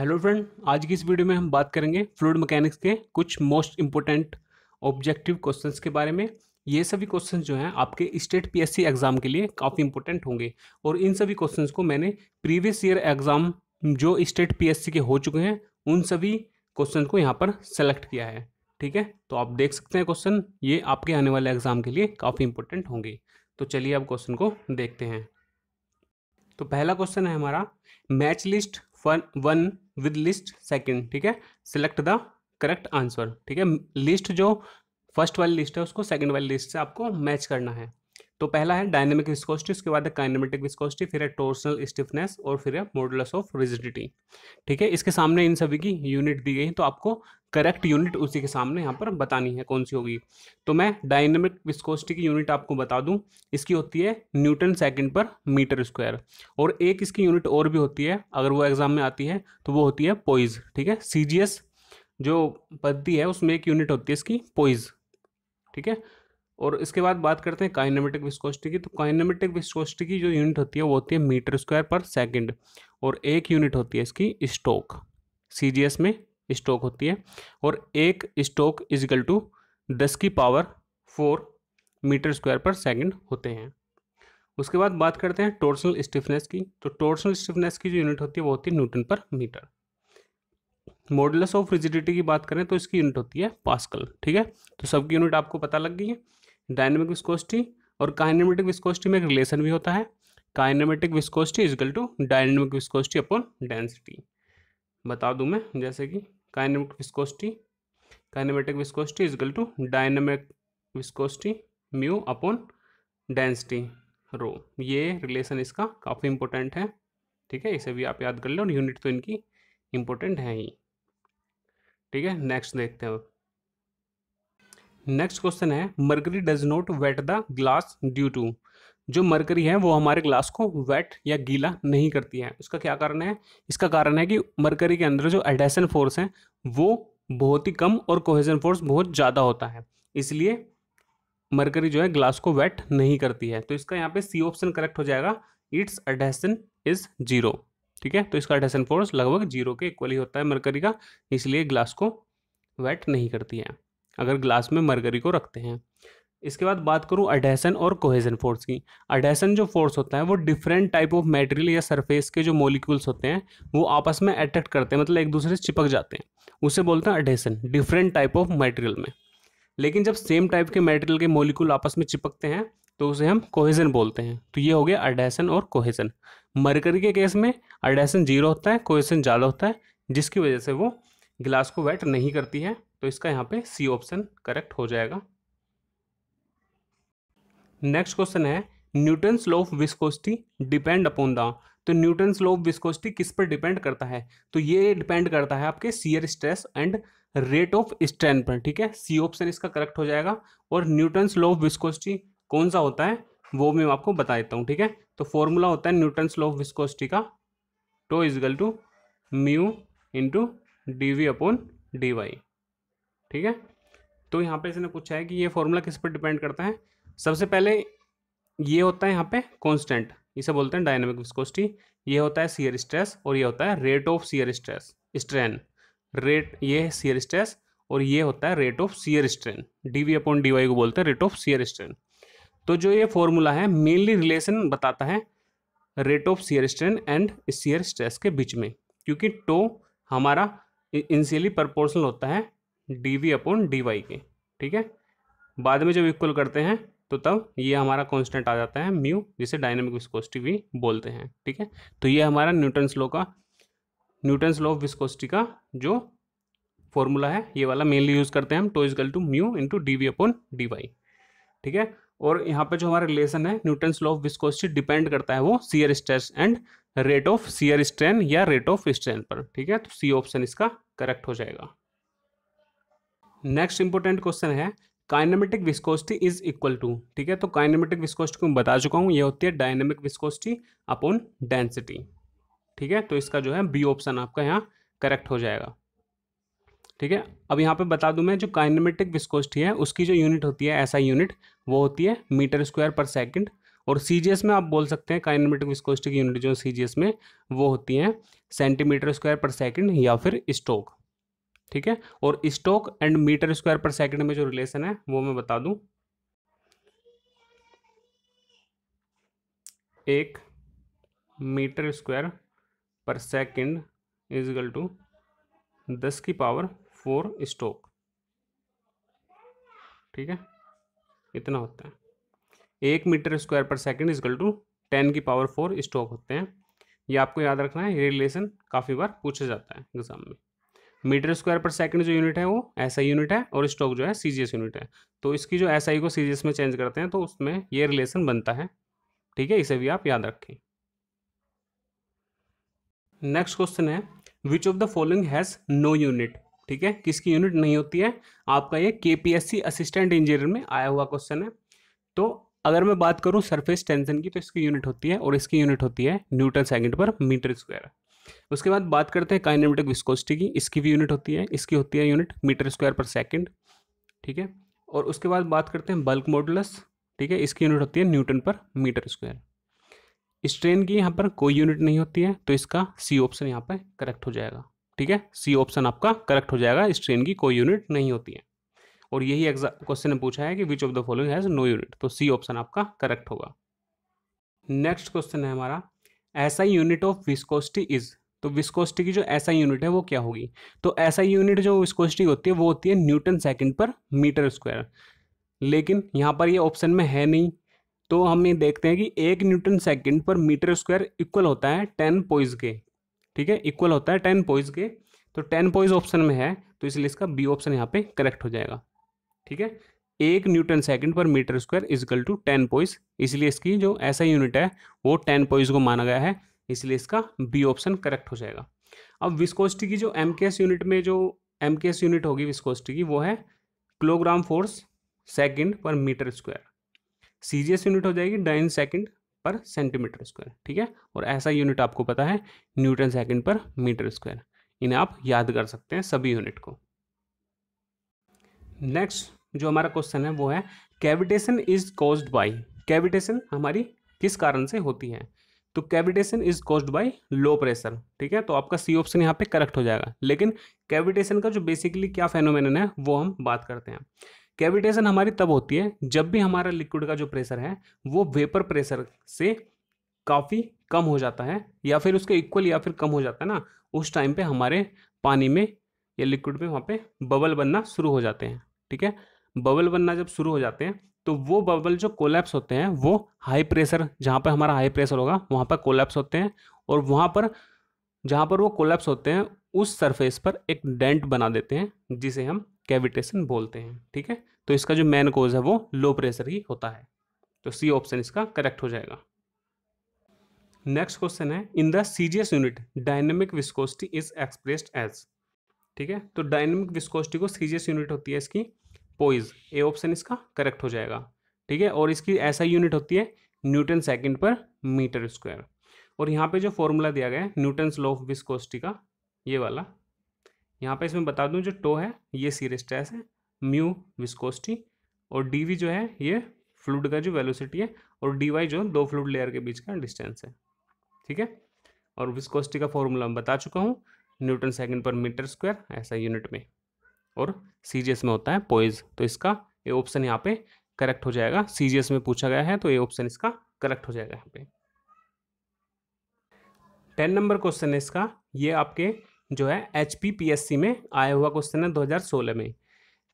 Hello friend आज की इस वीडियो में हम बात करेंगे फ्लूड मैकेनिक्स के कुछ मोस्ट इंपॉर्टेंट ऑब्जेक्टिव क्वेश्चंस के बारे में ये सभी क्वेश्चंस जो हैं आपके स्टेट पीएससी एग्ज़ाम के लिए काफ़ी इंपॉर्टेंट होंगे और इन सभी क्वेश्चंस को मैंने प्रीवियस ईयर एग्ज़ाम जो स्टेट पीएससी के हो चुके हैं उन सभी क्वेश्चन को यहाँ पर सेलेक्ट किया है ठीक है तो आप देख सकते हैं क्वेश्चन ये आपके आने वाले एग्ज़ाम के लिए काफ़ी इंपॉर्टेंट होंगे तो चलिए आप क्वेश्चन को देखते हैं तो पहला क्वेश्चन है हमारा मैच लिस्ट फन वन विद लिस्ट सेकंड ठीक है सिलेक्ट द करेक्ट आंसर ठीक है लिस्ट जो फर्स्ट वाली लिस्ट है उसको सेकंड वाली लिस्ट से आपको मैच करना है तो पहला है डायनेमिक विस्कोस्टी उसके बाद है काइनेमेटिक विस्कोस्टी फिर है टोर्सनल स्टिफनेस और फिर है मॉडुलस ऑफ रिजिडिटी ठीक है इसके सामने इन सभी की यूनिट दी गई है तो आपको करेक्ट यूनिट उसी के सामने यहाँ पर बतानी है कौन सी होगी तो मैं डायनेमिक विस्कोस्टी की यूनिट आपको बता दूँ इसकी होती है newton second per metre square और एक इसकी यूनिट और भी होती है अगर वो एग्जाम में आती है तो वो होती है पोइज ठीक है सी जो पद्धति है उसमें एक यूनिट होती है इसकी पोइज ठीक है और इसके बाद बात करते हैं काइनेमेटिक विस्कोसिटी की तो काइनेमेटिक विस्कोसिटी की जो यूनिट होती है वो होती है मीटर स्क्वायर पर सेकंड और एक यूनिट होती है इसकी स्टोक सी में स्टोक होती है और एक स्टोक इजिकल टू दस की power four metre square per second होते हैं उसके बाद बात करते हैं टोर्सनल स्टिफनेस की तो टोर्सनल स्टिफनेस की जो यूनिट होती है वो होती है Newton per metre modulus of rigidity की बात करें तो इसकी यूनिट होती है पास्कल ठीक है तो सबकी यूनिट आपको पता लग गई है डायनेमिक विस्कोस्टी और काइनेमेटिक विस्कोस्टी में एक रिलेशन भी होता है kinematic viscosity equal to dynamic viscosity upon density बता दूं मैं जैसे कि kinematic viscosity kinematic viscosity equal to dynamic viscosity mu upon density rho ये रिलेशन इसका काफ़ी इंपॉर्टेंट है ठीक है इसे भी आप याद कर लें और यूनिट तो इनकी इम्पोर्टेंट है ही ठीक है नेक्स्ट देखते हैं नेक्स्ट क्वेश्चन है mercury does not wet the glass due to जो मरकरी है वो हमारे ग्लास को वेट या गीला नहीं करती है उसका क्या कारण है इसका कारण है कि मरकरी के अंदर जो एडेसन फोर्स है वो बहुत ही कम और कोहेजन फोर्स बहुत ज़्यादा होता है इसलिए मरकरी जो है ग्लास को वेट नहीं करती है तो इसका यहाँ पे सी ऑप्शन करेक्ट हो जाएगा इट्स एडेसन इज जीरो ठीक है तो इसका एडेसन फोर्स लगभग जीरो के इक्वल ही होता है मरकरी का इसलिए ग्लास को वेट नहीं करती है अगर ग्लास में मरकरी को रखते हैं इसके बाद बात करूँ अडेसन और कोहेजन फोर्स की अडेसन जो फोर्स होता है वो डिफरेंट टाइप ऑफ मटेरियल या सरफेस के जो मॉलिक्यूल्स होते हैं वो आपस में अट्रैक्ट करते हैं मतलब एक दूसरे से चिपक जाते हैं उसे बोलते हैं adhesion different type of material में लेकिन जब सेम टाइप के मटेरियल के मोलिक्यूल आपस में चिपकते हैं तो उसे हम कोहेजन बोलते हैं तो ये हो गया अडेसन और कोहेजन मरकरी के केस में अडेसन जीरो होता है कोहेजन ज़्यादा होता है जिसकी वजह से वो गिलास को वेट नहीं करती है तो इसका यहाँ पे सी ऑप्शन करेक्ट हो जाएगा नेक्स्ट क्वेश्चन है Newton's law of depend upon the तो न्यूटन स्लो ऑफ विस्कोस्टी किस पर डिपेंड करता है तो ये डिपेंड करता है आपके shear stress and rate of strain पर ठीक है सी ऑप्शन इसका करेक्ट हो जाएगा और न्यूटन स्लो ऑफ विस्कोस्टी कौन सा होता है वो मैं आपको बता देता हूँ ठीक है तो फॉर्मूला होता है न्यूटन लॉ ऑफ का tau equal to mu into d v upon d Y ठीक है तो यहाँ पे इसने पूछा है कि ये फॉर्मूला किस पर डिपेंड करता है सबसे पहले ये होता है यहाँ पे कॉन्स्टेंट इसे बोलते हैं डायनेमिक विस्कोसिटी ये होता है सीयर स्ट्रेस और ये होता है rate of shear stress strain rate ये है सीयर स्ट्रेस और ये होता है rate of shear strain d v upon d y को बोलते हैं रेट ऑफ सीयर स्ट्रेन तो जो ये फॉर्मूला है मेनली रिलेशन बताता है rate of shear strain and shear stress के बीच में क्योंकि टो हमारा इंसियली प्रपोर्शनल होता है D v upon d y के ठीक है बाद में जब इक्वल करते हैं तो तब ये हमारा कांस्टेंट आ जाता है म्यू जिसे डायनेमिक विस्कोसिटी भी बोलते हैं ठीक है तो ये हमारा न्यूटन्स लॉ का न्यूटन्स लॉ ऑफ विस्कोसिटी का जो फॉर्मूला है ये वाला मेनली यूज़ करते हैं हम tau equal to mu into d v upon d Y ठीक है और यहाँ पे जो हमारा रिलेशन है Newton's law of viscosity depend करता है वो shear stress and rate of shear strain या रेट ऑफ स्ट्रेन पर ठीक है तो सी ऑप्शन इसका करेक्ट हो जाएगा नेक्स्ट इंपॉर्टेंट क्वेश्चन है kinematic viscosity is equal to ठीक है तो काइनेमेटिक विस्कोसिटी को मैं बता चुका हूँ ये होती है डायनेमिक विस्कोसिटी अपॉन डेंसिटी ठीक है तो इसका जो है बी ऑप्शन आपका यहाँ करेक्ट हो जाएगा ठीक है अब यहाँ पे बता दूं मैं जो काइनेमेटिक विस्कोसिटी है उसकी जो यूनिट होती है ऐसा यूनिट वो होती है मीटर स्क्वायर पर सेकेंड और सी में आप बोल सकते हैं काइनेमेटिक विस्कोसिटी की यूनिट जो सी में वो होती है सेंटीमीटर स्क्वायर पर सेकेंड या फिर स्टोक ठीक है और stoke and metre square per second में जो रिलेशन है वो मैं बता दूं एक metre square per second equal to दस की पावर फोर स्टोक ठीक है इतना होता है एक metre square per second equal to ten की पावर फोर स्टोक होते हैं ये आपको याद रखना है ये रिलेशन काफ़ी बार पूछा जाता है एग्जाम में मीटर स्क्वायर पर सेकंड जो यूनिट है वो ऐसा यूनिट है और स्टॉक जो है सीजीएस यूनिट है तो इसकी जो एसआई को सीजीएस में चेंज करते हैं तो उसमें ये रिलेशन बनता है ठीक है इसे भी आप याद रखें नेक्स्ट क्वेश्चन है which of the following has no unit ठीक है किसकी यूनिट नहीं होती है आपका ये के असिस्टेंट इंजीनियर में आया हुआ क्वेश्चन है तो अगर मैं बात करूं सरफेस टेंशन की तो इसकी यूनिट होती है और इसकी यूनिट होती है newton second per metre square उसके बाद बात करते हैं काइनेमेटिक विस्कोसिटी की इसकी भी यूनिट होती है इसकी होती है unit metre square per second ठीक है और उसके बाद बात करते हैं बल्क मॉडुलस ठीक है इसकी यूनिट होती है Newton per metre square strain की यहाँ पर कोई यूनिट नहीं होती है तो इसका सी ऑप्शन यहाँ पर करेक्ट हो जाएगा ठीक है सी ऑप्शन आपका करेक्ट हो जाएगा स्ट्रेन की कोई यूनिट नहीं होती है और यही एग्जाम क्वेश्चन ने पूछा है कि which of the following has no unit तो सी ऑप्शन आपका करेक्ट होगा नेक्स्ट क्वेश्चन है हमारा ऐसा यूनिट ऑफ विस्कोसिटी इज तो विस्कोसिटी की जो ऐसा यूनिट है वो क्या होगी तो ऐसा यूनिट जो विस्कोसिटी होती है वो होती है newton second per metre square लेकिन यहाँ पर ये ऑप्शन में है नहीं तो हम ये देखते हैं कि एक newton second per metre square equal होता है टेन पॉइज के ठीक है इक्वल होता है टेन पॉइज के तो टेन पॉइज ऑप्शन में है तो इसलिए इसका बी ऑप्शन यहाँ पर करेक्ट हो जाएगा ठीक है एक newton second per metre square is equal to ten poise इसलिए इसकी जो ऐसा यूनिट है वो टेन पॉइज को माना गया है इसलिए इसका बी ऑप्शन करेक्ट हो जाएगा अब विस्कोस्टी की जो एम यूनिट में जो एम यूनिट होगी विस्कोस्टी की वो है kilogram force second per metre square C unit हो जाएगी dyne second per centimetre square ठीक है और ऐसा यूनिट आपको पता है newton second per metre square इन्हें आप याद कर सकते हैं सभी यूनिट को नेक्स्ट जो हमारा क्वेश्चन है वो है cavitation is caused by cavitation हमारी किस कारण से होती है तो cavitation is caused by low pressure ठीक है तो आपका सी ऑप्शन यहाँ पे करेक्ट हो जाएगा लेकिन कैविटेशन का जो बेसिकली क्या फेनोमेन है वो हम बात करते हैं कैविटेशन हमारी तब होती है जब भी हमारा लिक्विड का जो प्रेशर है वो वेपर प्रेशर से काफ़ी कम हो जाता है या फिर उसके इक्वल या फिर कम हो जाता है ना उस टाइम पे हमारे पानी में या लिक्विड में वहाँ पे बबल बनना शुरू हो जाते हैं ठीक है बबल बनना जब शुरू हो जाते हैं तो वो बबल जो कोलैप्स होते हैं वो हाई प्रेशर जहाँ पर हमारा हाई प्रेशर होगा वहाँ पर कोलैप्स होते हैं और वहाँ पर जहाँ पर वो कोलैप्स होते हैं उस सरफेस पर एक डेंट बना देते हैं जिसे हम कैविटेशन बोलते हैं ठीक है तो इसका जो मेन कोज है वो लो प्रेशर ही होता है तो सी ऑप्शन इसका करेक्ट हो जाएगा नेक्स्ट क्वेश्चन है in the CGS unit dynamic viscosity is expressed as ठीक है तो डायनेमिक विस्कोसिटी को सीजीएस यूनिट होती है इसकी पोइज ए ऑप्शन इसका करेक्ट हो जाएगा ठीक है और इसकी ऐसा यूनिट होती है newton second per metre square और यहाँ पे जो फॉर्मूला दिया गया है न्यूटन लॉ ऑफ विस्कोस्टी का ये वाला यहाँ पे इसमें बता दूँ जो टो है ये सीरे स्ट्रेस है म्यू विस्कोस्टी और डी जो है ये फ्लूड का जो वेलोसिटी है और डी जो दो फ्लूड लेयर के बीच का डिस्टेंस है ठीक है और विस्कोस्टी का फॉर्मूला मैं बता चुका हूँ newton second per metre square ऐसा यूनिट में और सी में होता है पोइज तो इसका ये ऑप्शन यहाँ पे करेक्ट हो जाएगा सी में पूछा गया है तो ये ऑप्शन इसका करेक्ट हो जाएगा यहाँ पे टेन नंबर क्वेश्चन है इसका ये आपके जो है एच पी में आया हुआ क्वेश्चन है 2016 में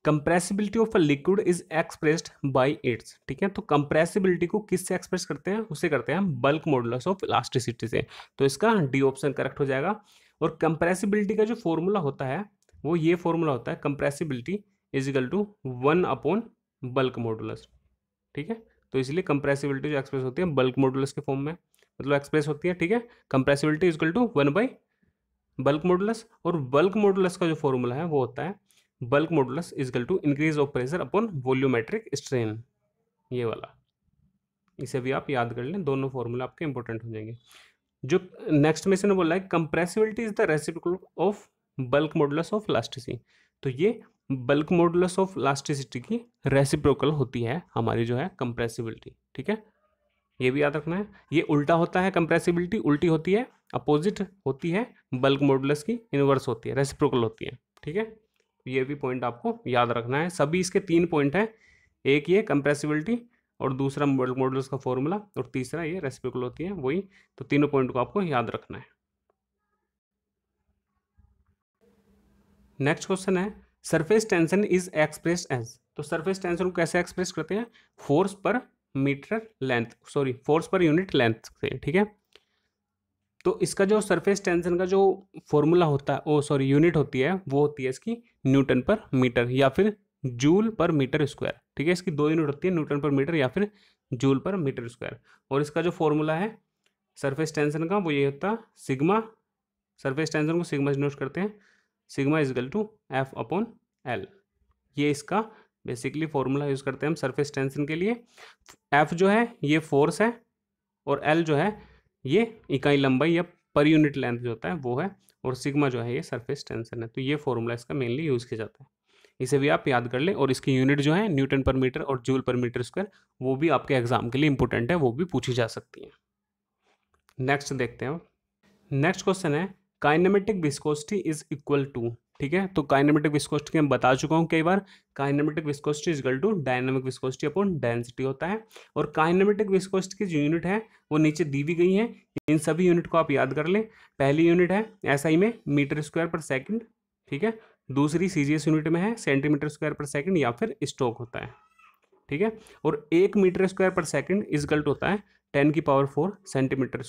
compressibility of a liquid is expressed by its ठीक है तो कंप्रेसिबिलिटी को किससे एक्सप्रेस करते हैं उसे करते हैं बल्क मॉडुलस ऑफ इलास्टिसिटी से तो इसका डी ऑप्शन करेक्ट हो जाएगा और कंप्रेसिबिलिटी का जो फॉर्मूला होता है वो ये फॉर्मूला होता है compressibility is equal to one upon bulk modulus ठीक है तो इसलिए कंप्रेसिबिलिटी जो एक्सप्रेस होती है बल्क मॉडुलस के फॉर्म में मतलब एक्सप्रेस होती है ठीक है compressibility is equal to one by bulk modulus और बल्क मॉडुलस का जो फॉर्मूला है वो होता है bulk modulus is equal to increase of pressure upon volumetric strain ये वाला इसे भी आप याद कर लें दोनों फॉर्मूला आपके इंपॉर्टेंट हो जाएंगे जो नेक्स्ट में से बोला है compressibility is the reciprocal of bulk modulus of elasticity तो ये बल्क मॉडुलस ऑफ इलास्टिसिटी की रेसिप्रोकल होती है हमारी जो है कंप्रेसिबिलिटी ठीक है ये भी याद रखना है ये उल्टा होता है कंप्रेसिबिलिटी उल्टी होती है अपोजिट होती है बल्क मॉडुलस की इनवर्स होती है रेसिप्रोकल होती है ठीक है ये भी पॉइंट आपको याद रखना है सभी इसके तीन पॉइंट हैं एक ये कंप्रेसिबिलिटी और दूसरा बल्क मॉडुलस का फॉर्मूला और तीसरा ये रेसिप्रोकल होती है वही तो तीनों पॉइंट को आपको याद रखना है नेक्स्ट क्वेश्चन है surface tension is expressed as तो सरफेस टेंशन को कैसे एक्सप्रेस करते हैं force per metre length sorry force per unit length से ठीक है तो इसका जो सरफेस टेंशन का जो फॉर्मूला होता है ओ सॉरी यूनिट होती है वो होती है इसकी न्यूटन पर मीटर या फिर जूल पर मीटर स्क्वायर ठीक है इसकी दो यूनिट होती है न्यूटन पर मीटर या फिर जूल पर मीटर स्क्वायर और इसका जो फॉर्मूला है सरफेस टेंशन का वो ये होता है सिग्मा सरफेस टेंशन को सिग्मा से नोट करते हैं sigma is equal to F upon L ये इसका बेसिकली फॉर्मूला यूज़ करते हैं हम सरफेस टेंशन के लिए एफ जो है ये फोर्स है और एल जो है ये इकाई लंबाई या पर यूनिट लेंथ जो होता है वो है और सिग्मा जो है ये सरफेस टेंशन है तो ये फॉर्मूला इसका मेनली यूज़ किया जाता है इसे भी आप याद कर लें और इसकी यूनिट जो है न्यूटन पर मीटर और जूल पर मीटर स्क्वायर वो भी आपके एग्जाम के लिए इंपॉर्टेंट है वो भी पूछी जा सकती है नेक्स्ट देखते हैं नेक्स्ट क्वेश्चन है kinematic viscosity is equal to ठीक है तो काइनेमेटिक विस्कोसिटी मैं बता चुका हूँ कई बार kinematic viscosity is equal to dynamic viscosity upon density होता है और काइनेमेटिक विस्कोसिटी की जो यूनिट है वो नीचे दी भी गई है इन सभी यूनिट को आप याद कर लें पहली यूनिट है एस में मीटर स्क्वायर पर सेकेंड ठीक है दूसरी सी यूनिट में है सेंटीमीटर स्क्वायर पर सेकेंड या फिर स्टोक होता है ठीक है और एक metre square per second is to होता है टेन की power four centimetre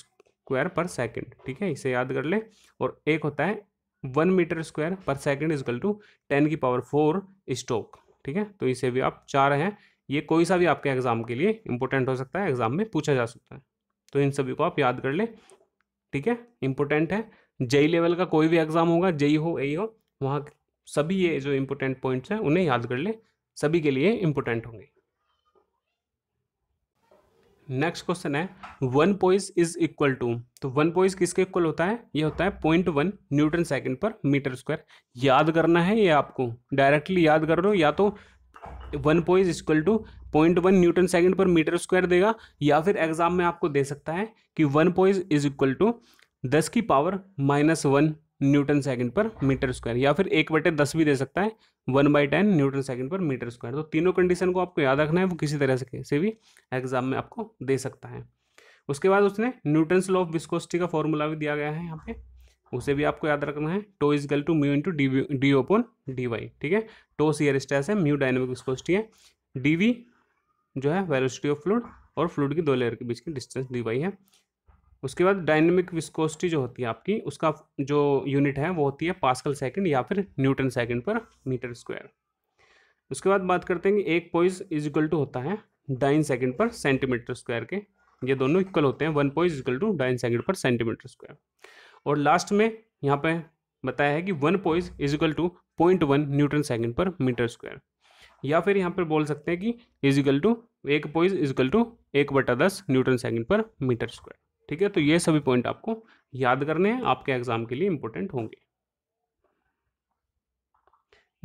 square per second ठीक है इसे याद कर ले और एक होता है one metre square per second is equal to ten की पावर फोर स्टोक ठीक है तो इसे भी आप चार हैं ये कोई सा भी आपके एग्जाम के लिए इंपॉर्टेंट हो सकता है एग्जाम में पूछा जा सकता है तो इन सभी को आप याद कर ले ठीक है इंपॉर्टेंट है जेई लेवल का कोई भी एग्जाम होगा जेई हो ए हो वहाँ सभी ये जो इंपॉर्टेंट पॉइंट्स हैं उन्हें याद कर ले सभी के लिए इंपॉर्टेंट होंगे नेक्स्ट क्वेश्चन है one poise is equal to तो वन पॉइस किसके इक्वल होता है ये होता है point one newton second per metre square याद करना है ये आपको डायरेक्टली याद कर लो या तो one poise equal to point one newton second per metre square देगा या फिर एग्जाम में आपको दे सकता है कि one poise is equal to दस की power minus one newton second per metre square या फिर एक बटे दस भी दे सकता है one by ten newton second per metre square तो तीनों कंडीशन को आपको याद रखना है वो किसी तरह से, से भी एग्जाम में आपको दे सकता है उसके बाद उसने न्यूटन्स लॉ ऑफ विस्कोसिटी का फॉर्मूला भी दिया गया है यहाँ पे उसे भी आपको याद रखना है tau is equal to mu into D D upon D Y ठीक है टो सीयर स्टेस है म्यू डायनेमिक विस्कोसिटी है डी वी जो है वेलोसिटी ऑफ फ्लूड और फ्लूड की दो लेयर के बीच की डिस्टेंस डी वाई है उसके बाद डायनेमिक विस्कोसिटी जो होती है आपकी उसका जो यूनिट है वो होती है पास्कल सेकंड या फिर newton second per metre square उसके बाद बात करते हैं कि एक पॉइज इज इक्वल टू होता है dyne second per centimetre square के ये दोनों इक्वल होते हैं one poise equal to dyne second per centimetre square और लास्ट में यहाँ पर बताया है कि one poise is equal to point one newton second per metre square या फिर यहाँ पर बोल सकते हैं कि इज इक्वल टू एक पॉइज इज इक्वल टू एक बटा दस newton second per metre square ठीक है तो ये सभी पॉइंट आपको याद करने हैं आपके एग्जाम के लिए इंपॉर्टेंट होंगे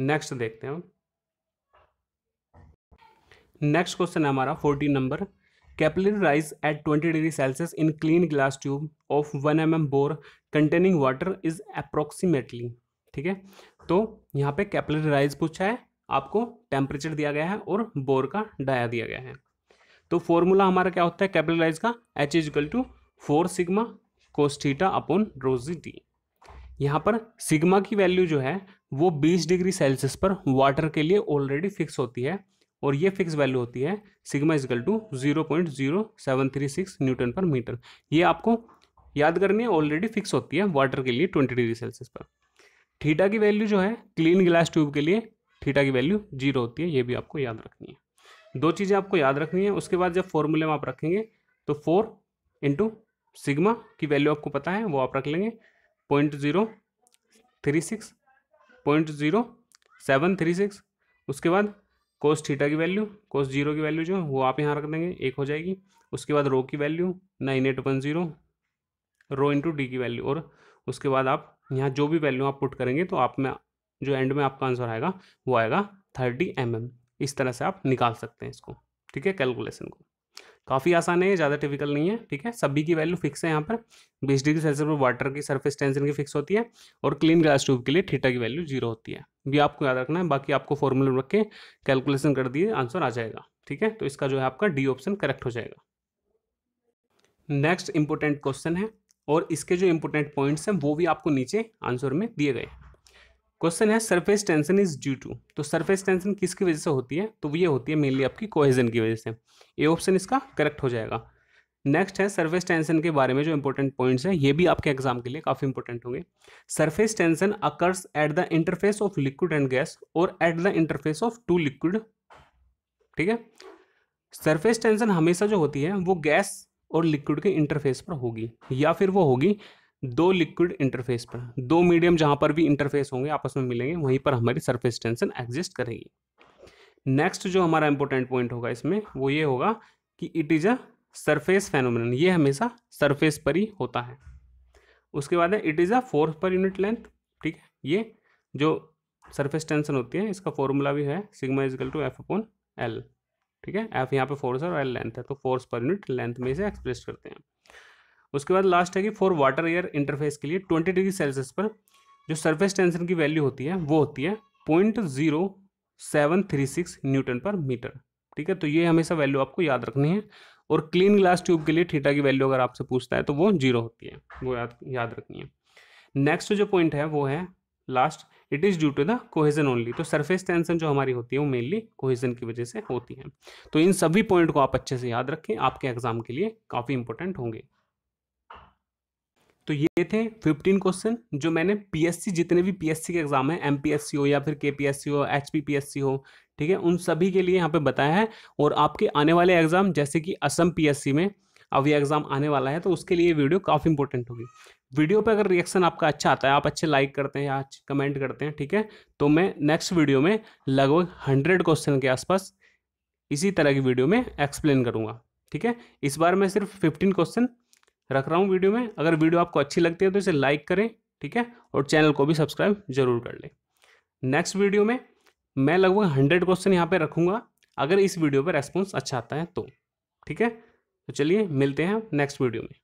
नेक्स्ट देखते हैं नेक्स्ट क्वेश्चन है हमारा fourteen number capillary rise at twenty degree celsius in clean glass tube of one M M bore containing water is approximately ठीक है तो यहाँ पे कैपलिन राइज पूछा है आपको टेम्परेचर दिया गया है और बोर का डाया दिया गया है तो फॉर्मूला हमारा क्या होता है कैपलरी राइज का H equal to four sigma cos theta upon rho G T यहाँ पर सिग्मा की वैल्यू जो है वो 20 डिग्री सेल्सियस पर वाटर के लिए ऑलरेडी फिक्स होती है और ये फिक्स वैल्यू होती है sigma is equal to zero point zero seven three six newton per metre ये आपको याद करनी है ऑलरेडी फिक्स होती है वाटर के लिए ट्वेंटी डिग्री सेल्सियस पर थीटा की वैल्यू जो है क्लीन ग्लास ट्यूब के लिए थीटा की वैल्यू जीरो होती है ये भी आपको याद रखनी है दो चीज़ें आपको याद रखनी है उसके बाद जब फॉर्मूले में आप रखेंगे तो फोर इंटू सिग्मा की वैल्यू आपको पता है वो आप रख लेंगे point zero three six point zero seven three six उसके बाद कोस थीटा की वैल्यू कोस जीरो की वैल्यू जो वो आप यहाँ रख देंगे एक हो जाएगी उसके बाद रो की value nine eight one zero rho into D की वैल्यू और उसके बाद आप यहाँ जो भी वैल्यू आप पुट करेंगे तो आप में जो एंड में आपका आंसर आएगा वो आएगा थर्टी एम mm. इस तरह से आप निकाल सकते हैं इसको ठीक है कैलकुलेशन को काफ़ी आसान है ज़्यादा टिपिकल नहीं है ठीक है सभी की वैल्यू फिक्स है यहाँ पर बीस डिग्री सेल्सियस पर वाटर की सर्फेस टेंशन की फिक्स होती है और क्लीन ग्लास ट्यूब के लिए थीटा की वैल्यू जीरो होती है भी आपको याद रखना है बाकी आपको फॉर्मूला रख के कैलकुलेशन कर दिए आंसर आ जाएगा ठीक है तो इसका जो है आपका डी ऑप्शन करेक्ट हो जाएगा नेक्स्ट इंपॉर्टेंट क्वेश्चन है और इसके जो इंपॉर्टेंट पॉइंट्स हैं वो भी आपको नीचे आंसर में दिए गए हैं क्वेश्चन है surface tension is due to तो सरफेस टेंशन किसकी वजह से होती है तो ये होती है मेनली आपकी कोहेजन की वजह से ए ऑप्शन इसका करेक्ट हो जाएगा नेक्स्ट है सरफेस टेंशन के बारे में जो इंपॉर्टेंट पॉइंट्स हैं ये भी आपके एग्जाम के लिए काफ़ी इंपॉर्टेंट होंगे surface tension occurs at the interface of liquid and gas और at the interface of two liquid ठीक है सरफेस टेंशन हमेशा जो होती है वो गैस और लिक्विड के इंटरफेस पर होगी या फिर वो होगी दो लिक्विड इंटरफेस पर दो मीडियम जहां पर भी इंटरफेस होंगे आपस में मिलेंगे वहीं पर हमारी सरफेस टेंशन एग्जिस्ट करेगी नेक्स्ट जो हमारा इंपॉर्टेंट पॉइंट होगा इसमें वो ये होगा कि it is a surface phenomenon ये हमेशा सरफेस पर ही होता है उसके बाद है it is a force per unit length ठीक है ये जो सरफेस टेंशन होती है इसका फॉर्मूला भी है sigma is equal to F upon L ठीक है एफ यहाँ पे फोर्स है और एल लेंथ है तो फोर्स पर यूनिट लेंथ में इसे एक्सप्रेस करते हैं उसके बाद लास्ट है कि फॉर वाटर एयर इंटरफेस के लिए ट्वेंटी डिग्री सेल्सियस पर जो सरफेस टेंशन की वैल्यू होती है वो होती है point zero seven three six newton per metre ठीक है तो ये हमेशा वैल्यू आपको याद रखनी है और क्लीन ग्लास ट्यूब के लिए थीटा की वैल्यू अगर आपसे पूछता है तो वो जीरो होती है वो याद याद रखनी है नेक्स्ट जो पॉइंट है वो है last it is due to the cohesion only तो सरफेस टेंशन जो हमारी होती है वो मेनली कोहेजन की वजह से होती है तो इन सभी पॉइंट को आप अच्छे से याद रखें आपके एग्जाम के लिए काफ़ी इंपॉर्टेंट होंगे तो ये थे 15 क्वेश्चन जो मैंने पीएससी जितने भी पीएससी के एग्जाम हैं एमपीएससी हो या फिर केपीएससी हो एचपीपीएससी हो ठीक है उन सभी के लिए यहाँ पे बताया है और आपके आने वाले एग्जाम जैसे कि असम पीएससी में अब ये एग्जाम आने वाला है तो उसके लिए वीडियो काफ़ी इंपॉर्टेंट होगी वीडियो पे अगर रिएक्शन आपका अच्छा आता है आप अच्छे लाइक करते हैं या कमेंट करते हैं ठीक है तो मैं नेक्स्ट वीडियो में लगभग हंड्रेड क्वेश्चन के आसपास इसी तरह की वीडियो में एक्सप्लेन करूँगा ठीक है इस बार मैं सिर्फ फिफ्टीन क्वेश्चन रख रहा हूँ वीडियो में अगर वीडियो आपको अच्छी लगती है तो इसे लाइक करें ठीक है और चैनल को भी सब्सक्राइब जरूर कर लें नेक्स्ट वीडियो में मैं लगभग हंड्रेड क्वेश्चन यहाँ पर रखूँगा अगर इस वीडियो पर रेस्पॉन्स अच्छा आता है तो ठीक है तो चलिए मिलते हैं नेक्स्ट वीडियो में